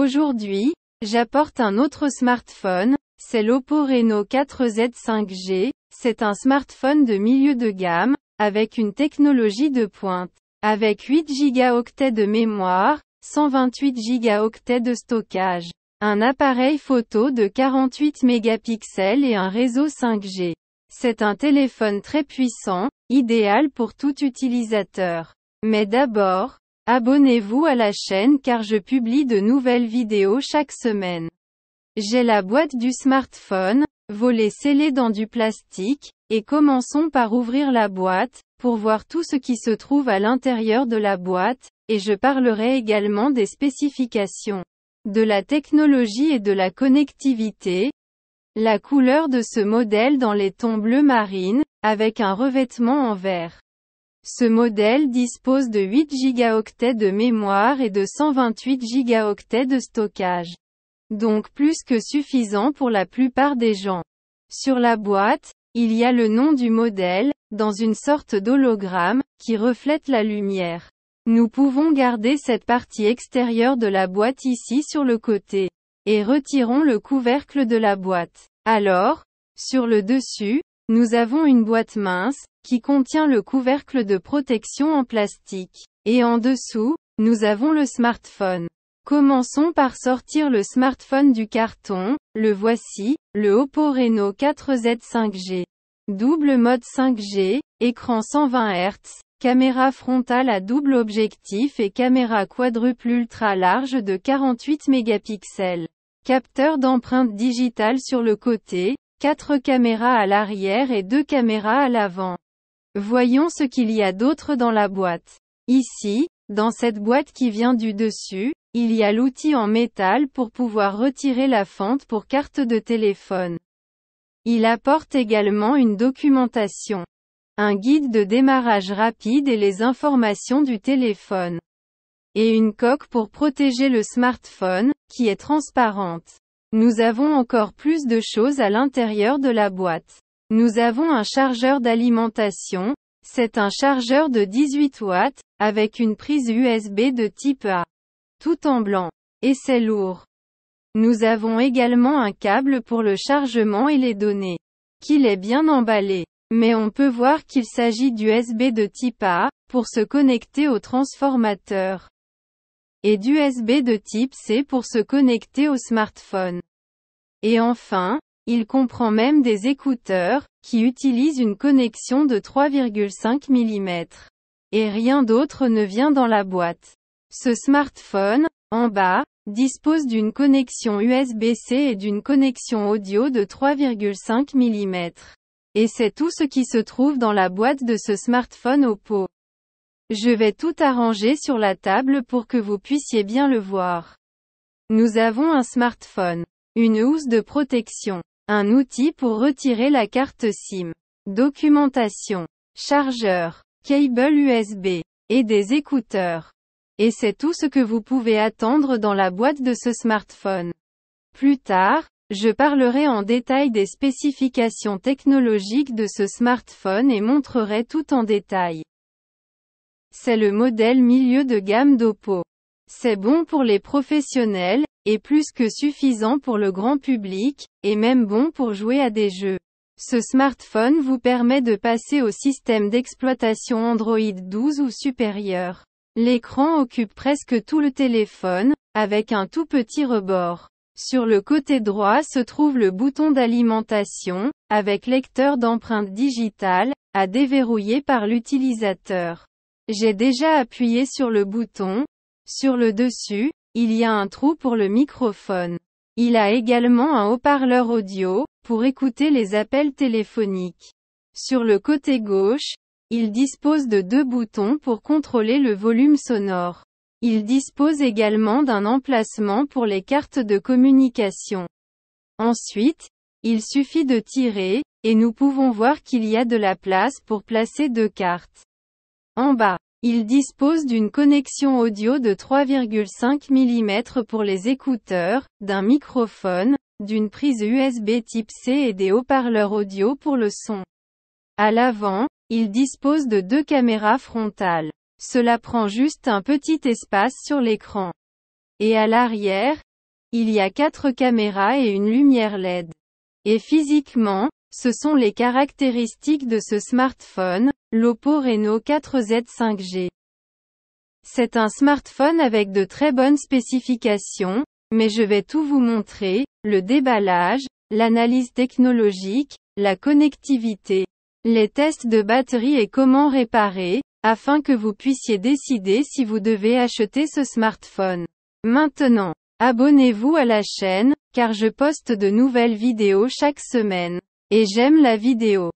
Aujourd'hui, j'apporte un autre smartphone, c'est l'Oppo Reno 4Z 5G, c'est un smartphone de milieu de gamme, avec une technologie de pointe. Avec 8 Go de mémoire, 128 Go de stockage, un appareil photo de 48 mégapixels et un réseau 5G. C'est un téléphone très puissant, idéal pour tout utilisateur. Mais d'abord, Abonnez-vous à la chaîne car je publie de nouvelles vidéos chaque semaine. J'ai la boîte du smartphone, volet scellé dans du plastique, et commençons par ouvrir la boîte, pour voir tout ce qui se trouve à l'intérieur de la boîte, et je parlerai également des spécifications, de la technologie et de la connectivité, la couleur de ce modèle dans les tons bleu marine, avec un revêtement en verre. Ce modèle dispose de 8 gigaoctets de mémoire et de 128 gigaoctets de stockage. Donc plus que suffisant pour la plupart des gens. Sur la boîte, il y a le nom du modèle, dans une sorte d'hologramme, qui reflète la lumière. Nous pouvons garder cette partie extérieure de la boîte ici sur le côté. Et retirons le couvercle de la boîte. Alors, sur le dessus, nous avons une boîte mince, qui contient le couvercle de protection en plastique. Et en dessous, nous avons le smartphone. Commençons par sortir le smartphone du carton, le voici, le Oppo Reno 4Z 5G. Double mode 5G, écran 120 Hz, caméra frontale à double objectif et caméra quadruple ultra large de 48 mégapixels. Capteur d'empreinte digitale sur le côté, 4 caméras à l'arrière et 2 caméras à l'avant. Voyons ce qu'il y a d'autre dans la boîte. Ici, dans cette boîte qui vient du dessus, il y a l'outil en métal pour pouvoir retirer la fente pour carte de téléphone. Il apporte également une documentation. Un guide de démarrage rapide et les informations du téléphone. Et une coque pour protéger le smartphone, qui est transparente. Nous avons encore plus de choses à l'intérieur de la boîte. Nous avons un chargeur d'alimentation, c'est un chargeur de 18 watts, avec une prise USB de type A. Tout en blanc. Et c'est lourd. Nous avons également un câble pour le chargement et les données. Qu'il est bien emballé. Mais on peut voir qu'il s'agit d'USB de type A, pour se connecter au transformateur et d'USB de type C pour se connecter au smartphone. Et enfin, il comprend même des écouteurs, qui utilisent une connexion de 3,5 mm. Et rien d'autre ne vient dans la boîte. Ce smartphone, en bas, dispose d'une connexion USB-C et d'une connexion audio de 3,5 mm. Et c'est tout ce qui se trouve dans la boîte de ce smartphone Oppo. Je vais tout arranger sur la table pour que vous puissiez bien le voir. Nous avons un smartphone, une housse de protection, un outil pour retirer la carte SIM, documentation, chargeur, cable USB, et des écouteurs. Et c'est tout ce que vous pouvez attendre dans la boîte de ce smartphone. Plus tard, je parlerai en détail des spécifications technologiques de ce smartphone et montrerai tout en détail. C'est le modèle milieu de gamme d'Oppo. C'est bon pour les professionnels, et plus que suffisant pour le grand public, et même bon pour jouer à des jeux. Ce smartphone vous permet de passer au système d'exploitation Android 12 ou supérieur. L'écran occupe presque tout le téléphone, avec un tout petit rebord. Sur le côté droit se trouve le bouton d'alimentation, avec lecteur d'empreintes digitales, à déverrouiller par l'utilisateur. J'ai déjà appuyé sur le bouton. Sur le dessus, il y a un trou pour le microphone. Il a également un haut-parleur audio, pour écouter les appels téléphoniques. Sur le côté gauche, il dispose de deux boutons pour contrôler le volume sonore. Il dispose également d'un emplacement pour les cartes de communication. Ensuite, il suffit de tirer, et nous pouvons voir qu'il y a de la place pour placer deux cartes. En bas. Il dispose d'une connexion audio de 3,5 mm pour les écouteurs, d'un microphone, d'une prise USB type C et des haut-parleurs audio pour le son. À l'avant, il dispose de deux caméras frontales. Cela prend juste un petit espace sur l'écran. Et à l'arrière, il y a quatre caméras et une lumière LED. Et physiquement, ce sont les caractéristiques de ce smartphone, l'Oppo Reno 4Z 5G. C'est un smartphone avec de très bonnes spécifications, mais je vais tout vous montrer, le déballage, l'analyse technologique, la connectivité, les tests de batterie et comment réparer, afin que vous puissiez décider si vous devez acheter ce smartphone. Maintenant, abonnez-vous à la chaîne, car je poste de nouvelles vidéos chaque semaine. Et j'aime la vidéo.